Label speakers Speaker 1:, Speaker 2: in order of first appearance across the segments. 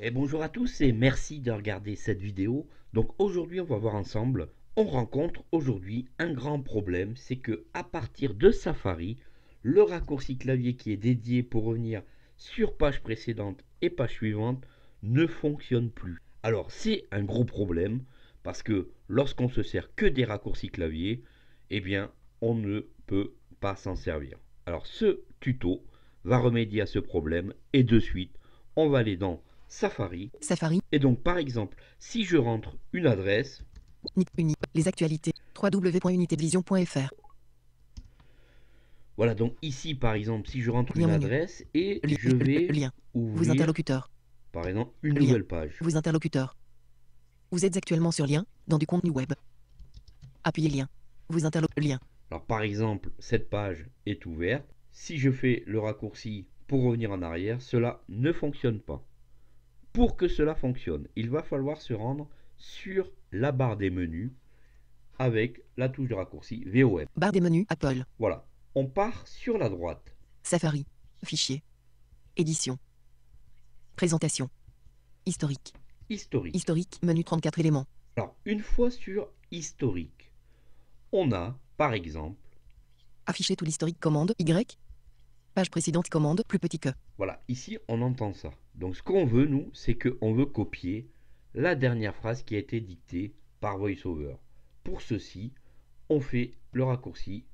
Speaker 1: Et bonjour à tous et merci de regarder cette vidéo. Donc aujourd'hui on va voir ensemble, on rencontre aujourd'hui un grand problème, c'est que à partir de Safari, le raccourci clavier qui est dédié pour revenir sur page précédente et page suivante ne fonctionne plus. Alors c'est un gros problème parce que lorsqu'on se sert que des raccourcis clavier, eh bien on ne peut pas s'en servir. Alors ce tuto va remédier à ce problème et de suite on va aller dans Safari. Safari. Et donc, par exemple, si je rentre une adresse.
Speaker 2: les actualités. www.unitedvision.fr
Speaker 1: Voilà, donc ici, par exemple, si je rentre une adresse et je vais lien. vous interlocuteurs. par exemple, une nouvelle page.
Speaker 2: Vous interlocuteurs. Vous êtes actuellement sur lien, dans du contenu web. Appuyez lien. Vous interlocuteurs. Lien.
Speaker 1: Alors, par exemple, cette page est ouverte. Si je fais le raccourci pour revenir en arrière, cela ne fonctionne pas. Pour que cela fonctionne, il va falloir se rendre sur la barre des menus avec la touche de raccourci VOM. Barre des menus Apple. Voilà. On part sur la droite. Safari. Fichier.
Speaker 2: Édition. Présentation. Historique. Historique. Historique. Menu 34 éléments.
Speaker 1: Alors, une fois sur historique, on a, par exemple,
Speaker 2: afficher tout l'historique commande Y. Page précédente commande plus petit que.
Speaker 1: Voilà, ici on entend ça. Donc ce qu'on veut, nous, c'est qu'on veut copier la dernière phrase qui a été dictée par VoiceOver. Pour ceci, on fait le raccourci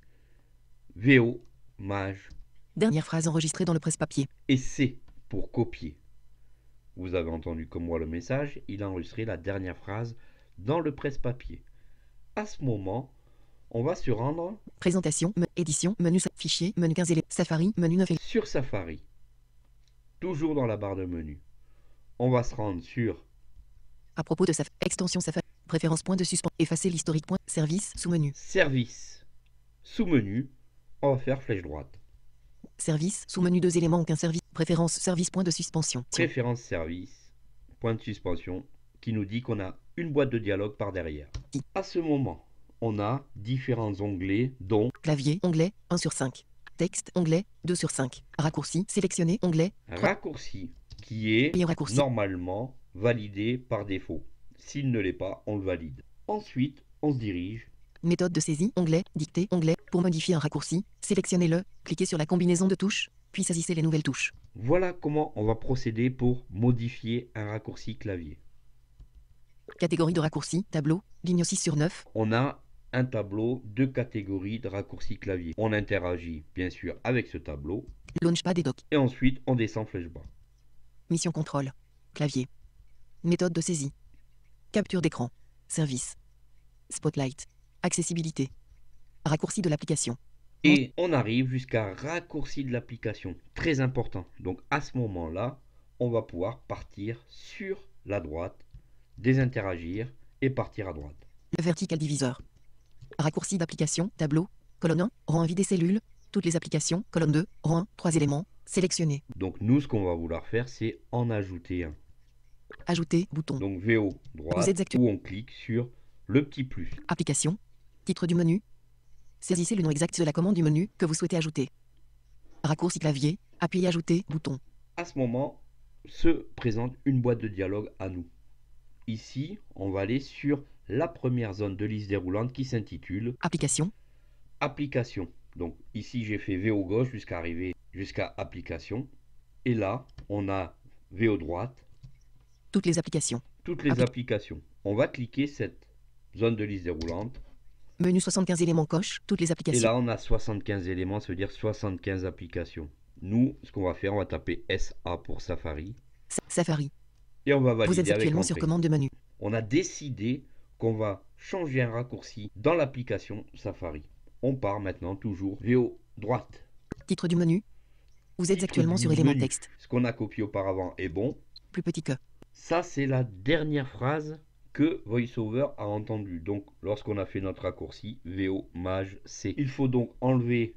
Speaker 1: VO MAJ.
Speaker 2: Dernière phrase enregistrée dans le presse-papier.
Speaker 1: Et c'est pour copier. Vous avez entendu comme moi le message, il a enregistré la dernière phrase dans le presse-papier. À ce moment, on va se rendre.
Speaker 2: Présentation, édition, menu, fichier, menu 15 Safari, menu 9 Sur Safari
Speaker 1: toujours dans la barre de menu. On va se rendre sur
Speaker 2: à propos de sa extension sa préférence point de suspension. effacer l'historique point service sous menu
Speaker 1: service sous menu on va faire flèche droite
Speaker 2: service sous menu deux éléments aucun service
Speaker 1: préférence service point de suspension préférence service point de suspension qui nous dit qu'on a une boîte de dialogue par derrière à ce moment on a différents onglets dont
Speaker 2: clavier onglet 1 sur 5 texte, onglet, 2 sur 5, raccourci, sélectionné, onglet,
Speaker 1: raccourci, qui est normalement validé par défaut. S'il ne l'est pas, on le valide. Ensuite, on se dirige.
Speaker 2: Méthode de saisie, onglet, dicté, onglet. Pour modifier un raccourci, sélectionnez-le, cliquez sur la combinaison de touches, puis saisissez les nouvelles touches.
Speaker 1: Voilà comment on va procéder pour modifier un raccourci clavier.
Speaker 2: Catégorie de raccourci, tableau, ligne 6 sur 9.
Speaker 1: On a un tableau, deux catégories de raccourcis clavier. On interagit bien sûr avec ce tableau. Launchpad et doc. Et ensuite, on descend flèche bas.
Speaker 2: Mission contrôle. Clavier. Méthode de saisie. Capture d'écran. Service. Spotlight. Accessibilité. Raccourci de l'application.
Speaker 1: Et on arrive jusqu'à raccourci de l'application. Très important. Donc à ce moment-là, on va pouvoir partir sur la droite, désinteragir et partir à droite.
Speaker 2: Le vertical diviseur. Raccourci d'application, tableau, colonne 1, rang vide des cellules, toutes les applications, colonne 2, rang 1, 3 éléments, sélectionnés.
Speaker 1: Donc nous, ce qu'on va vouloir faire, c'est en ajouter un. Ajouter, bouton. Donc VO, droite, Vous où on clique sur le petit plus.
Speaker 2: Application, titre du menu. Saisissez le nom exact de la commande du menu que vous souhaitez ajouter. Raccourci clavier, appuyez ajouter, bouton.
Speaker 1: À ce moment, se présente une boîte de dialogue à nous. Ici, on va aller sur la première zone de liste déroulante qui s'intitule Application. Application. Donc ici j'ai fait V au gauche jusqu'à arriver jusqu'à application. Et là, on a V au droite.
Speaker 2: Toutes les applications.
Speaker 1: Toutes les applications. On va cliquer cette zone de liste déroulante.
Speaker 2: Menu 75 éléments coche, toutes les applications. Et là,
Speaker 1: on a 75 éléments, ça veut dire 75 applications. Nous, ce qu'on va faire, on va taper SA pour Safari. Safari. Et on va valider Vous êtes actuellement sur commande de menu. On a décidé qu'on va changer un raccourci dans l'application Safari. On part maintenant toujours VO droite. Titre du menu. Vous êtes actuellement sur élément texte. Ce qu'on a copié auparavant est bon. Plus petit que. Ça, c'est la dernière phrase que VoiceOver a entendue. Donc, lorsqu'on a fait notre raccourci VO maj C. Il faut donc enlever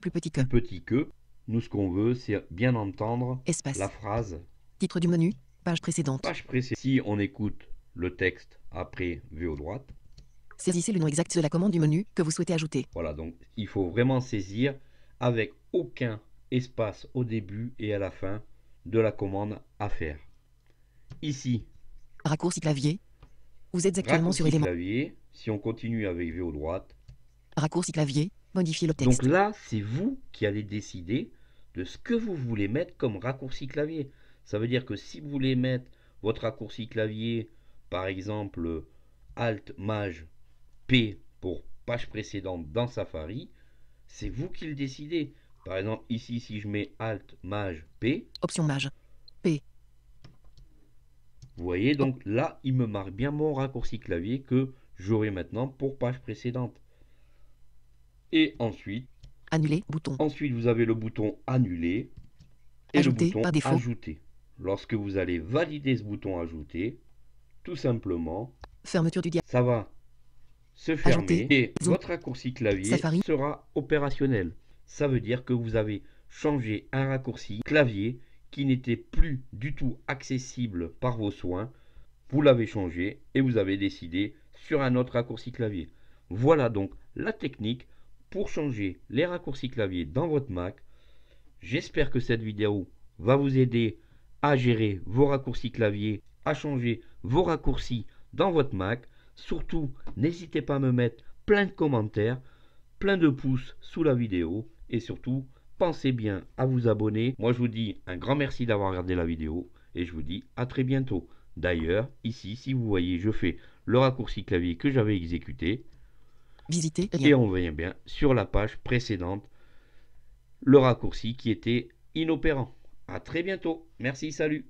Speaker 1: plus petit que. Petit que. Nous, ce qu'on veut, c'est bien entendre Espace. la phrase.
Speaker 2: Titre du menu, page précédente. Page
Speaker 1: précédente. Si on écoute le texte après v au droite.
Speaker 2: Saisissez le nom exact de la commande du menu que vous souhaitez
Speaker 1: ajouter. Voilà, donc il faut vraiment saisir avec aucun espace au début et à la fin de la commande à faire. Ici.
Speaker 2: Raccourci clavier. Vous êtes actuellement sur élément.
Speaker 1: clavier. Si on continue avec V au droite.
Speaker 2: Raccourci clavier. Modifier
Speaker 1: le texte. Donc là, c'est vous qui allez décider de ce que vous voulez mettre comme raccourci clavier. Ça veut dire que si vous voulez mettre votre raccourci clavier par exemple Alt Maj P pour page précédente dans Safari, c'est vous qui le décidez. Par exemple, ici, si je mets Alt Maj P.
Speaker 2: Option Maj P.
Speaker 1: Vous voyez, donc là, il me marque bien mon raccourci clavier que j'aurai maintenant pour page précédente. Et ensuite. Annuler, bouton. Ensuite, vous avez le bouton Annuler et le bouton Ajouter. Lorsque vous allez valider ce bouton Ajouter, tout simplement du Ça va se fermer et votre raccourci clavier sera opérationnel. Ça veut dire que vous avez changé un raccourci clavier qui n'était plus du tout accessible par vos soins. Vous l'avez changé et vous avez décidé sur un autre raccourci clavier. Voilà donc la technique pour changer les raccourcis clavier dans votre Mac. J'espère que cette vidéo va vous aider à gérer vos raccourcis clavier changer vos raccourcis dans votre Mac. Surtout, n'hésitez pas à me mettre plein de commentaires, plein de pouces sous la vidéo et surtout, pensez bien à vous abonner. Moi, je vous dis un grand merci d'avoir regardé la vidéo et je vous dis à très bientôt. D'ailleurs, ici, si vous voyez, je fais le raccourci clavier que j'avais exécuté.
Speaker 2: Visiter. Et on
Speaker 1: revient bien sur la page précédente le raccourci qui était inopérant. À très bientôt. Merci, salut.